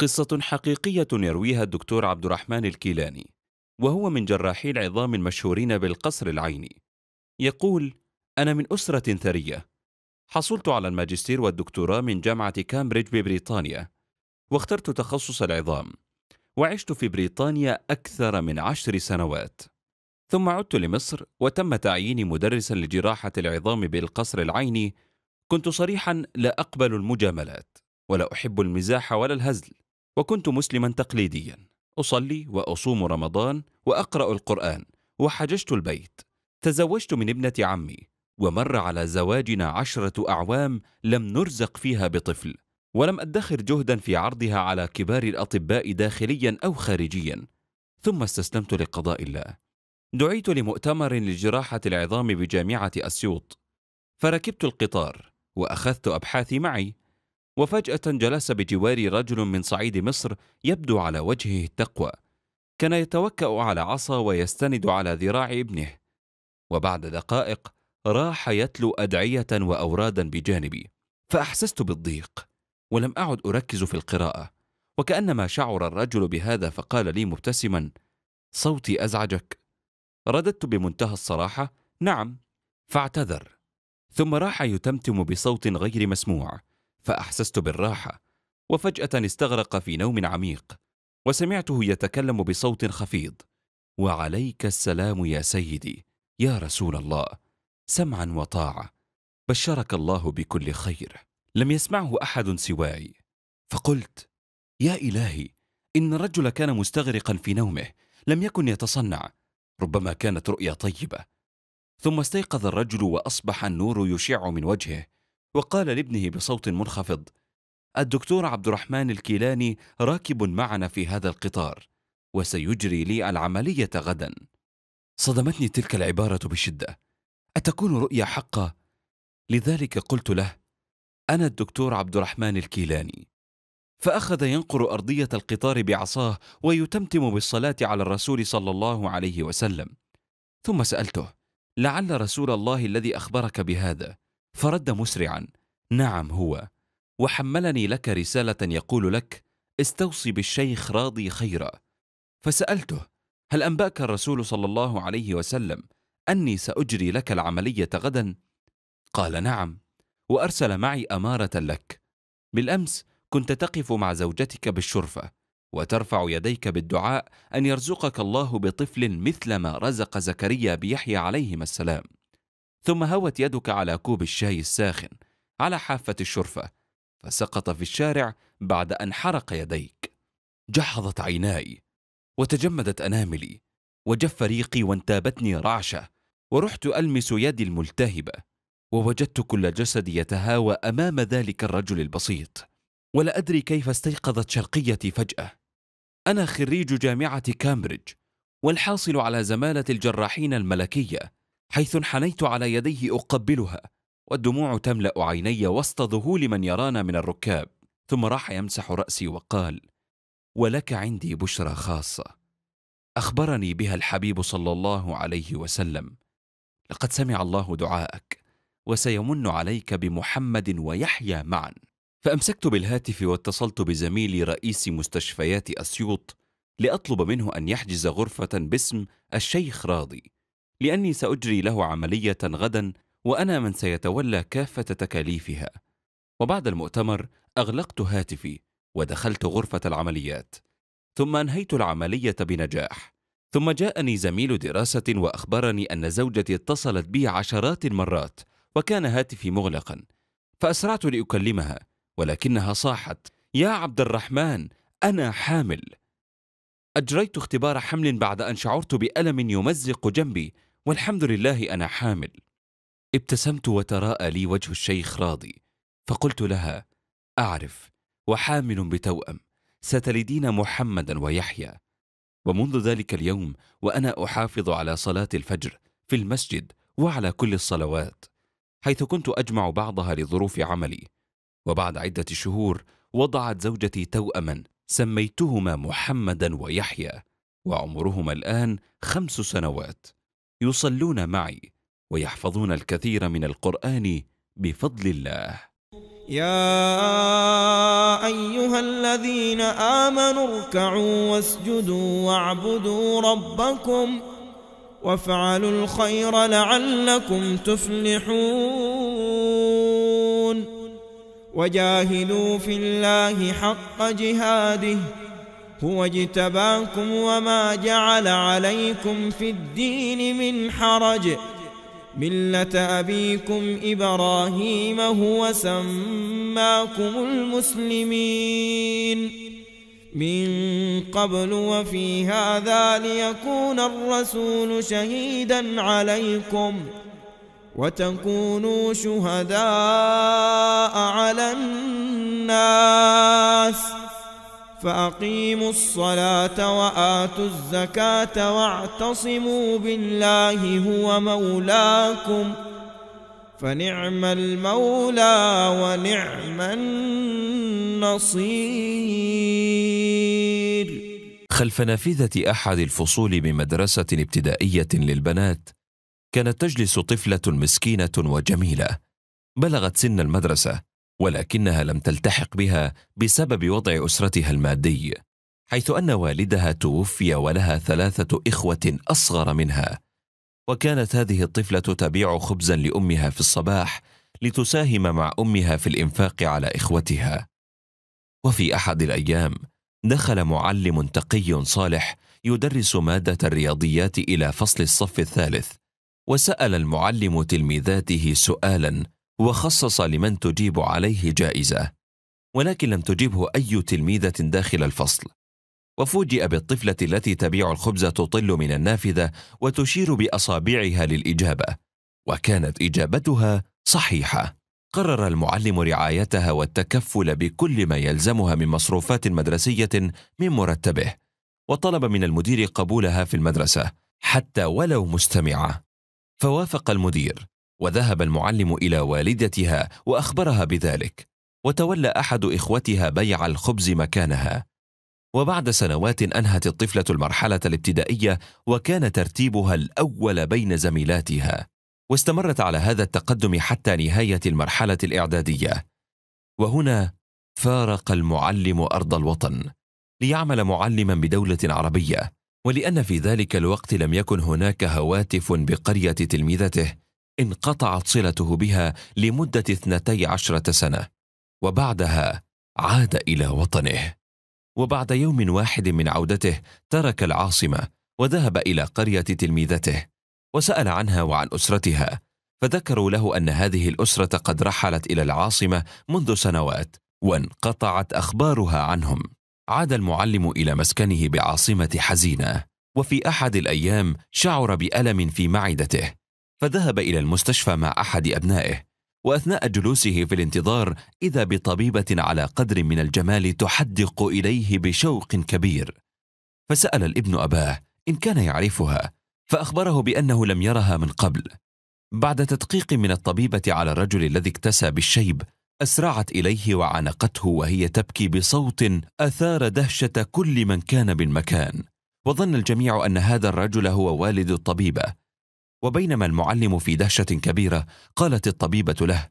قصة حقيقية يرويها الدكتور عبد الرحمن الكيلاني وهو من جراحي العظام المشهورين بالقصر العيني يقول أنا من أسرة ثرية حصلت على الماجستير والدكتوراه من جامعة كامبريدج ببريطانيا واخترت تخصص العظام وعشت في بريطانيا أكثر من عشر سنوات ثم عدت لمصر وتم تعييني مدرسا لجراحة العظام بالقصر العيني كنت صريحا لا أقبل المجاملات ولا أحب المزاح ولا الهزل وكنت مسلما تقليديا اصلي واصوم رمضان واقرا القران وحججت البيت تزوجت من ابنه عمي ومر على زواجنا عشره اعوام لم نرزق فيها بطفل ولم ادخر جهدا في عرضها على كبار الاطباء داخليا او خارجيا ثم استسلمت لقضاء الله دعيت لمؤتمر لجراحه العظام بجامعه اسيوط فركبت القطار واخذت ابحاثي معي وفجأة جلس بجواري رجل من صعيد مصر يبدو على وجهه التقوى كان يتوكأ على عصا ويستند على ذراع ابنه وبعد دقائق راح يتلو أدعية وأورادا بجانبي فأحسست بالضيق ولم أعد أركز في القراءة وكأنما شعر الرجل بهذا فقال لي مبتسما صوتي أزعجك رددت بمنتهى الصراحة نعم فاعتذر ثم راح يتمتم بصوت غير مسموع فأحسست بالراحة وفجأة استغرق في نوم عميق وسمعته يتكلم بصوت خفيض وعليك السلام يا سيدي يا رسول الله سمعا وطاعة بشرك الله بكل خير لم يسمعه أحد سواي فقلت يا إلهي إن الرجل كان مستغرقا في نومه لم يكن يتصنع ربما كانت رؤيا طيبة ثم استيقظ الرجل وأصبح النور يشع من وجهه وقال لابنه بصوت منخفض الدكتور عبد الرحمن الكيلاني راكب معنا في هذا القطار وسيجري لي العمليه غدا صدمتني تلك العباره بشده اتكون رؤيا حقه لذلك قلت له انا الدكتور عبد الرحمن الكيلاني فاخذ ينقر ارضيه القطار بعصاه ويتمتم بالصلاه على الرسول صلى الله عليه وسلم ثم سالته لعل رسول الله الذي اخبرك بهذا فرد مسرعا نعم هو وحملني لك رسالة يقول لك استوصي بالشيخ راضي خيرا فسألته هل أنبأك الرسول صلى الله عليه وسلم أني سأجري لك العملية غدا؟ قال نعم وأرسل معي أمارة لك بالأمس كنت تقف مع زوجتك بالشرفة وترفع يديك بالدعاء أن يرزقك الله بطفل مثل ما رزق زكريا بيحيى عليهما السلام ثم هوت يدك على كوب الشاي الساخن على حافة الشرفة فسقط في الشارع بعد أن حرق يديك جحظت عيناي وتجمدت أناملي وجف ريقي وانتابتني رعشة ورحت ألمس يدي الملتهبة ووجدت كل جسدي يتهاوى أمام ذلك الرجل البسيط ولا أدري كيف استيقظت شرقيتي فجأة أنا خريج جامعة كامبريدج والحاصل على زمالة الجراحين الملكية حيث انحنيت على يديه اقبلها والدموع تملا عيني وسط ذهول من يرانا من الركاب ثم راح يمسح راسي وقال ولك عندي بشرى خاصه اخبرني بها الحبيب صلى الله عليه وسلم لقد سمع الله دعاءك وسيمن عليك بمحمد ويحيى معا فامسكت بالهاتف واتصلت بزميلي رئيس مستشفيات اسيوط لاطلب منه ان يحجز غرفه باسم الشيخ راضي لأني سأجري له عملية غدا وأنا من سيتولى كافة تكاليفها وبعد المؤتمر أغلقت هاتفي ودخلت غرفة العمليات ثم أنهيت العملية بنجاح ثم جاءني زميل دراسة وأخبرني أن زوجتي اتصلت بي عشرات المرات وكان هاتفي مغلقا فأسرعت لأكلمها ولكنها صاحت يا عبد الرحمن أنا حامل أجريت اختبار حمل بعد أن شعرت بألم يمزق جنبي والحمد لله أنا حامل ابتسمت وتراءى لي وجه الشيخ راضي فقلت لها أعرف وحامل بتوأم ستلدين محمدا ويحيى ومنذ ذلك اليوم وأنا أحافظ على صلاة الفجر في المسجد وعلى كل الصلوات حيث كنت أجمع بعضها لظروف عملي وبعد عدة شهور وضعت زوجتي توأما سميتهما محمدا ويحيى وعمرهما الآن خمس سنوات يصلون معي ويحفظون الكثير من القرآن بفضل الله يا أيها الذين آمنوا اركعوا واسجدوا واعبدوا ربكم وافعلوا الخير لعلكم تفلحون وجاهدوا في الله حق جهاده هو اجتباكم وما جعل عليكم في الدين من حرج ملة أبيكم إبراهيم هو سماكم المسلمين من قبل وفي هذا ليكون الرسول شهيدا عليكم وتكونوا شهداء على الناس فأقيموا الصلاة وآتوا الزكاة واعتصموا بالله هو مولاكم فنعم المولى ونعم النصير خلف نافذة أحد الفصول بمدرسة ابتدائية للبنات كانت تجلس طفلة مسكينة وجميلة بلغت سن المدرسة ولكنها لم تلتحق بها بسبب وضع أسرتها المادي حيث أن والدها توفي ولها ثلاثة إخوة أصغر منها وكانت هذه الطفلة تبيع خبزا لأمها في الصباح لتساهم مع أمها في الإنفاق على إخوتها وفي أحد الأيام دخل معلم تقي صالح يدرس مادة الرياضيات إلى فصل الصف الثالث وسأل المعلم تلميذاته سؤالا وخصص لمن تجيب عليه جائزة ولكن لم تجبه أي تلميذة داخل الفصل وفوجئ بالطفلة التي تبيع الخبز تطل من النافذة وتشير بأصابعها للإجابة وكانت إجابتها صحيحة قرر المعلم رعايتها والتكفل بكل ما يلزمها من مصروفات مدرسية من مرتبه وطلب من المدير قبولها في المدرسة حتى ولو مستمعة فوافق المدير وذهب المعلم الى والدتها واخبرها بذلك وتولى احد اخوتها بيع الخبز مكانها وبعد سنوات انهت الطفله المرحله الابتدائيه وكان ترتيبها الاول بين زميلاتها واستمرت على هذا التقدم حتى نهايه المرحله الاعداديه وهنا فارق المعلم ارض الوطن ليعمل معلما بدوله عربيه ولان في ذلك الوقت لم يكن هناك هواتف بقريه تلميذته انقطعت صلته بها لمدة اثنتي عشرة سنة وبعدها عاد إلى وطنه وبعد يوم واحد من عودته ترك العاصمة وذهب إلى قرية تلميذته وسأل عنها وعن أسرتها فذكروا له أن هذه الأسرة قد رحلت إلى العاصمة منذ سنوات وانقطعت أخبارها عنهم عاد المعلم إلى مسكنه بعاصمة حزينة وفي أحد الأيام شعر بألم في معدته فذهب إلى المستشفى مع أحد أبنائه وأثناء جلوسه في الانتظار إذا بطبيبة على قدر من الجمال تحدق إليه بشوق كبير فسأل الابن أباه إن كان يعرفها فأخبره بأنه لم يرها من قبل بعد تدقيق من الطبيبة على الرجل الذي اكتسى بالشيب أسرعت إليه وعانقته وهي تبكي بصوت أثار دهشة كل من كان بالمكان وظن الجميع أن هذا الرجل هو والد الطبيبة وبينما المعلم في دهشه كبيره قالت الطبيبه له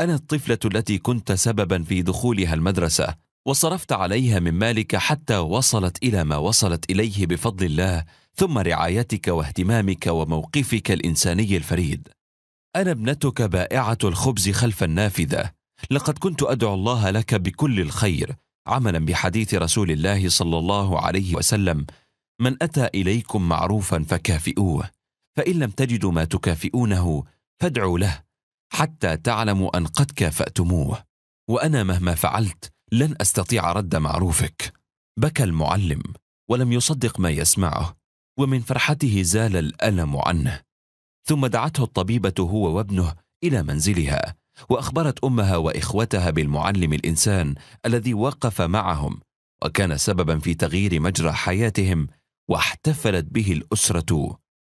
انا الطفله التي كنت سببا في دخولها المدرسه وصرفت عليها من مالك حتى وصلت الى ما وصلت اليه بفضل الله ثم رعايتك واهتمامك وموقفك الانساني الفريد انا ابنتك بائعه الخبز خلف النافذه لقد كنت ادعو الله لك بكل الخير عملا بحديث رسول الله صلى الله عليه وسلم من اتى اليكم معروفا فكافئوه فان لم تجدوا ما تكافئونه فادعوا له حتى تعلموا ان قد كافاتموه وانا مهما فعلت لن استطيع رد معروفك بكى المعلم ولم يصدق ما يسمعه ومن فرحته زال الالم عنه ثم دعته الطبيبه هو وابنه الى منزلها واخبرت امها واخوتها بالمعلم الانسان الذي وقف معهم وكان سببا في تغيير مجرى حياتهم واحتفلت به الاسره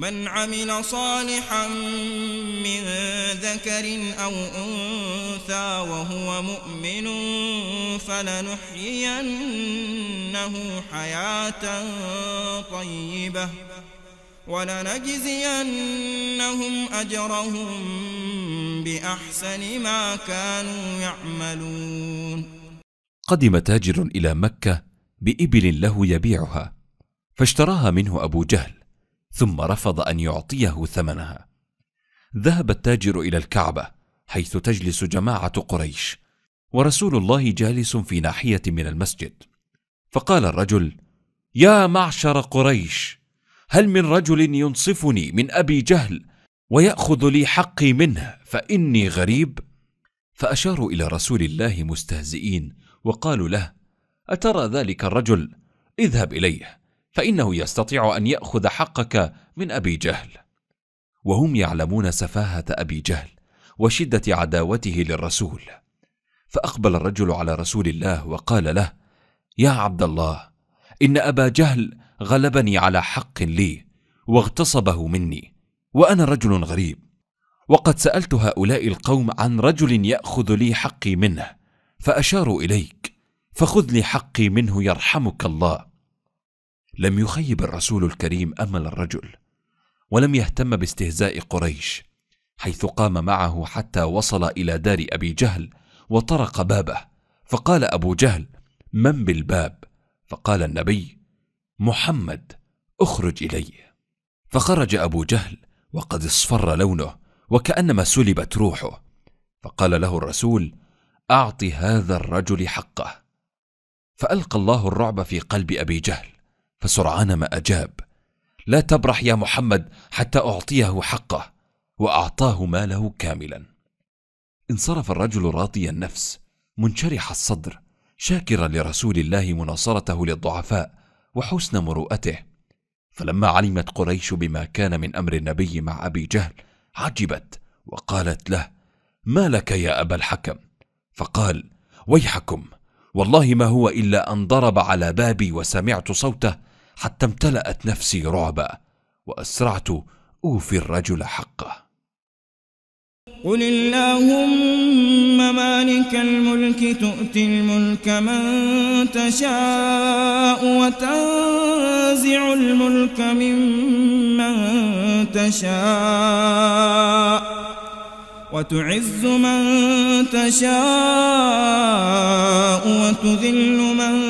من عمل صالحا من ذكر أو أنثى وهو مؤمن فلنحيينه حياة طيبة ولنجزينهم أجرهم بأحسن ما كانوا يعملون قدم تاجر إلى مكة بإبل له يبيعها فاشتراها منه أبو جهل ثم رفض ان يعطيه ثمنها ذهب التاجر الى الكعبه حيث تجلس جماعه قريش ورسول الله جالس في ناحيه من المسجد فقال الرجل يا معشر قريش هل من رجل ينصفني من ابي جهل وياخذ لي حقي منه فاني غريب فاشاروا الى رسول الله مستهزئين وقالوا له اترى ذلك الرجل اذهب اليه فانه يستطيع ان ياخذ حقك من ابي جهل وهم يعلمون سفاهه ابي جهل وشده عداوته للرسول فاقبل الرجل على رسول الله وقال له يا عبد الله ان ابا جهل غلبني على حق لي واغتصبه مني وانا رجل غريب وقد سالت هؤلاء القوم عن رجل ياخذ لي حقي منه فاشاروا اليك فخذ لي حقي منه يرحمك الله لم يخيب الرسول الكريم امل الرجل ولم يهتم باستهزاء قريش حيث قام معه حتى وصل الى دار ابي جهل وطرق بابه فقال ابو جهل من بالباب فقال النبي محمد اخرج الي فخرج ابو جهل وقد اصفر لونه وكانما سلبت روحه فقال له الرسول اعط هذا الرجل حقه فالقى الله الرعب في قلب ابي جهل فسرعان ما أجاب لا تبرح يا محمد حتى أعطيه حقه وأعطاه ماله كاملا انصرف الرجل راضي النفس منشرح الصدر شاكرا لرسول الله مناصرته للضعفاء وحسن مروءته فلما علمت قريش بما كان من أمر النبي مع أبي جهل عجبت وقالت له ما لك يا أبا الحكم فقال ويحكم والله ما هو إلا أن ضرب على بابي وسمعت صوته حتى امتلأت نفسي رعبا وأسرعت أوفي الرجل حقه قل اللهم مالك الملك تؤتي الملك من تشاء وتنزع الملك ممن تشاء وتعز من تشاء وتذل من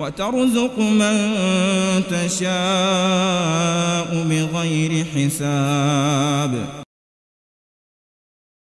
وترزق من تشاء بغير حساب